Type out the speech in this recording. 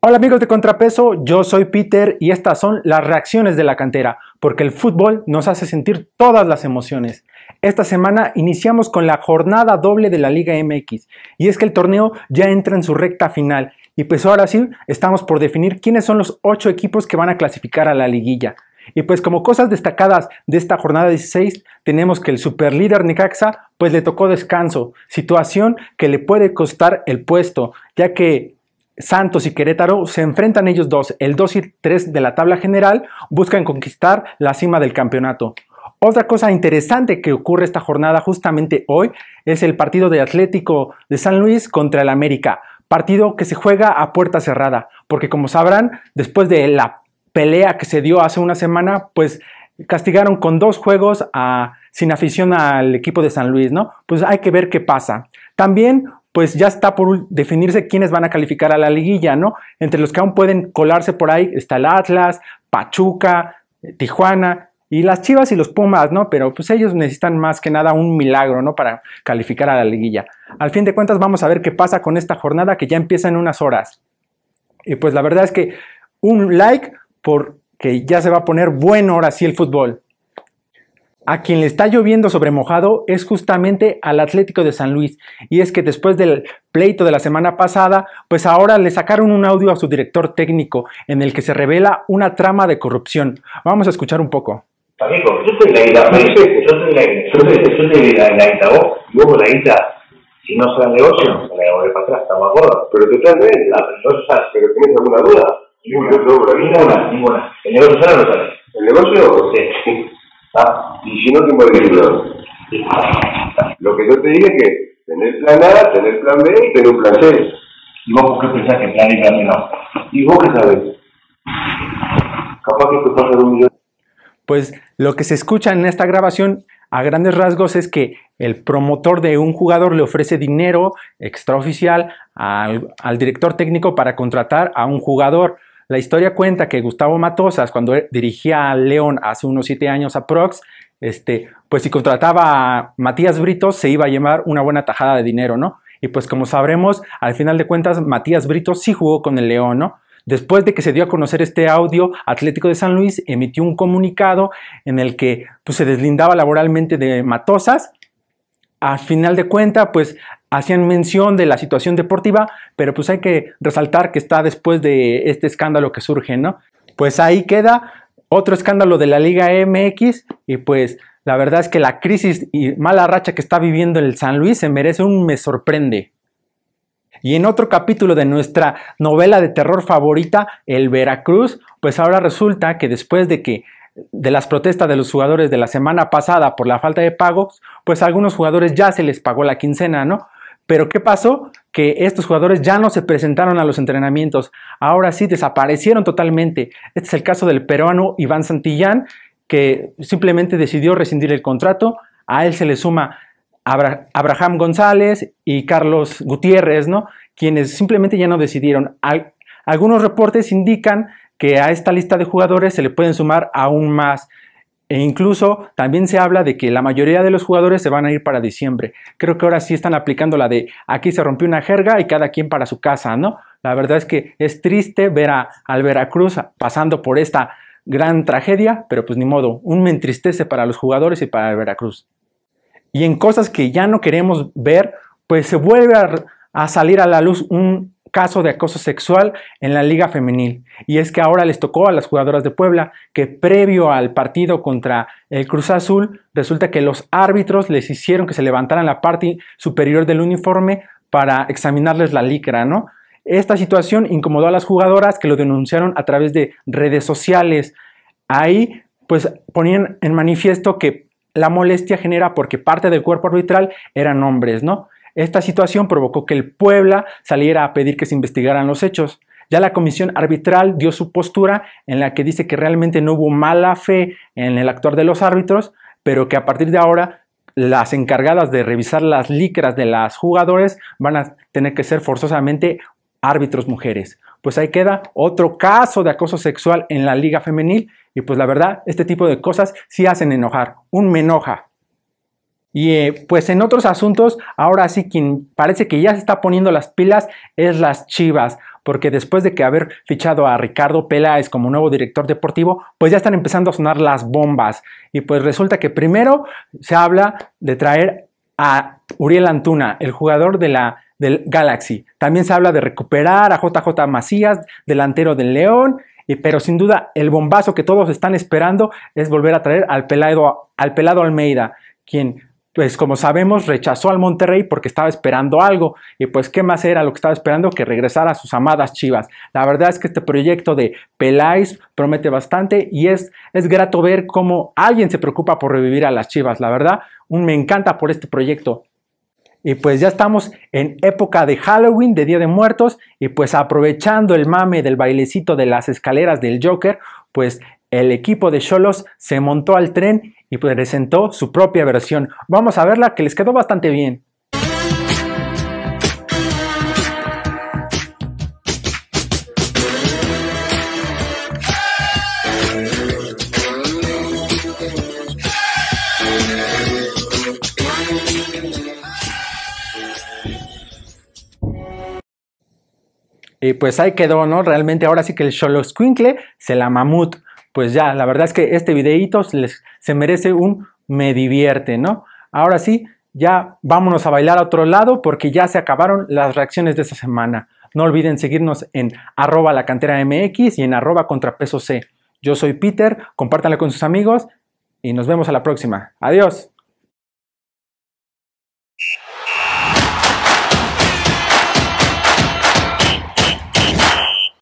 Hola amigos de Contrapeso, yo soy Peter y estas son las reacciones de la cantera, porque el fútbol nos hace sentir todas las emociones. Esta semana iniciamos con la jornada doble de la Liga MX, y es que el torneo ya entra en su recta final, y pues ahora sí estamos por definir quiénes son los 8 equipos que van a clasificar a la liguilla. Y pues como cosas destacadas de esta jornada 16, tenemos que el superlíder Necaxa pues le tocó descanso, situación que le puede costar el puesto, ya que Santos y Querétaro se enfrentan ellos dos, el 2 y 3 de la tabla general, buscan conquistar la cima del campeonato. Otra cosa interesante que ocurre esta jornada justamente hoy es el partido de Atlético de San Luis contra el América, partido que se juega a puerta cerrada, porque como sabrán, después de la pelea que se dio hace una semana, pues castigaron con dos juegos a, sin afición al equipo de San Luis, ¿no? Pues hay que ver qué pasa. También pues ya está por definirse quiénes van a calificar a la liguilla, ¿no? Entre los que aún pueden colarse por ahí está el Atlas, Pachuca, eh, Tijuana y las Chivas y los Pumas, ¿no? Pero pues ellos necesitan más que nada un milagro, ¿no? Para calificar a la liguilla. Al fin de cuentas vamos a ver qué pasa con esta jornada que ya empieza en unas horas. Y pues la verdad es que un like porque ya se va a poner buena hora así el fútbol a quien le está lloviendo sobre mojado es justamente al Atlético de San Luis. Y es que después del pleito de la semana pasada, pues ahora le sacaron un audio a su director técnico en el que se revela una trama de corrupción. Vamos a escuchar un poco. Amigo, yo soy la guita, yo soy la, yo yo soy la, la guita vos, y Luego la guita, si no se da negocio, no se la voy para atrás, estamos acuerdo. Pero también, no sabes, pero tienes alguna duda. Ninguna, ninguna, ninguna. El negocio o no ¿El negocio? Sí. ¿Ah? Y si no, ¿quién va Lo que yo te dije es que tener plan A, tener plan B y tener un plan C. ¿Y vos por qué pensás que plan A y plan B no? ¿Y vos qué sabes? Capaz que te pasa un millón. Pues lo que se escucha en esta grabación a grandes rasgos es que el promotor de un jugador le ofrece dinero extraoficial al, al director técnico para contratar a un jugador la historia cuenta que Gustavo Matosas, cuando dirigía a León hace unos siete años a Prox, este, pues si contrataba a Matías Brito, se iba a llevar una buena tajada de dinero, ¿no? Y pues como sabremos, al final de cuentas, Matías Brito sí jugó con el León, ¿no? Después de que se dio a conocer este audio, Atlético de San Luis emitió un comunicado en el que pues, se deslindaba laboralmente de Matosas a final de cuenta, pues hacían mención de la situación deportiva, pero pues hay que resaltar que está después de este escándalo que surge, ¿no? Pues ahí queda otro escándalo de la Liga MX y pues la verdad es que la crisis y mala racha que está viviendo el San Luis se merece un me sorprende. Y en otro capítulo de nuestra novela de terror favorita, El Veracruz, pues ahora resulta que después de que de las protestas de los jugadores de la semana pasada por la falta de pagos, pues algunos jugadores ya se les pagó la quincena, ¿no? Pero ¿qué pasó? Que estos jugadores ya no se presentaron a los entrenamientos, ahora sí desaparecieron totalmente. Este es el caso del peruano Iván Santillán, que simplemente decidió rescindir el contrato. A él se le suma Abraham González y Carlos Gutiérrez, ¿no? Quienes simplemente ya no decidieron. Algunos reportes indican que a esta lista de jugadores se le pueden sumar aún más. E incluso también se habla de que la mayoría de los jugadores se van a ir para diciembre. Creo que ahora sí están aplicando la de aquí se rompió una jerga y cada quien para su casa, ¿no? La verdad es que es triste ver a, al Veracruz pasando por esta gran tragedia, pero pues ni modo, un me entristece para los jugadores y para el Veracruz. Y en cosas que ya no queremos ver, pues se vuelve a salir a la luz un caso de acoso sexual en la Liga Femenil. Y es que ahora les tocó a las jugadoras de Puebla que previo al partido contra el Cruz Azul, resulta que los árbitros les hicieron que se levantaran la parte superior del uniforme para examinarles la licra, ¿no? Esta situación incomodó a las jugadoras que lo denunciaron a través de redes sociales. Ahí pues ponían en manifiesto que la molestia genera porque parte del cuerpo arbitral eran hombres, ¿no? Esta situación provocó que el Puebla saliera a pedir que se investigaran los hechos. Ya la comisión arbitral dio su postura en la que dice que realmente no hubo mala fe en el actuar de los árbitros, pero que a partir de ahora las encargadas de revisar las licras de las jugadores van a tener que ser forzosamente árbitros mujeres. Pues ahí queda otro caso de acoso sexual en la liga femenil y pues la verdad, este tipo de cosas sí hacen enojar. Un me y eh, pues en otros asuntos, ahora sí quien parece que ya se está poniendo las pilas es las Chivas, porque después de que haber fichado a Ricardo Peláez como nuevo director deportivo, pues ya están empezando a sonar las bombas. Y pues resulta que primero se habla de traer a Uriel Antuna, el jugador de la del Galaxy. También se habla de recuperar a JJ Macías, delantero del León, pero sin duda el bombazo que todos están esperando es volver a traer al pelado, al pelado Almeida, quien pues como sabemos, rechazó al Monterrey porque estaba esperando algo. Y pues, ¿qué más era lo que estaba esperando? Que regresara a sus amadas Chivas. La verdad es que este proyecto de Peláez promete bastante y es, es grato ver cómo alguien se preocupa por revivir a las Chivas. La verdad, un me encanta por este proyecto. Y pues ya estamos en época de Halloween, de Día de Muertos, y pues aprovechando el mame del bailecito de las escaleras del Joker, pues el equipo de Cholos se montó al tren y presentó su propia versión. Vamos a verla que les quedó bastante bien. Y pues ahí quedó, ¿no? Realmente ahora sí que el Cholos Quincle se la mamut pues ya, la verdad es que este videíto se, les, se merece un me divierte, ¿no? Ahora sí, ya vámonos a bailar a otro lado porque ya se acabaron las reacciones de esta semana. No olviden seguirnos en arroba la cantera MX y en arroba contrapeso C. Yo soy Peter, compártanlo con sus amigos y nos vemos a la próxima. Adiós.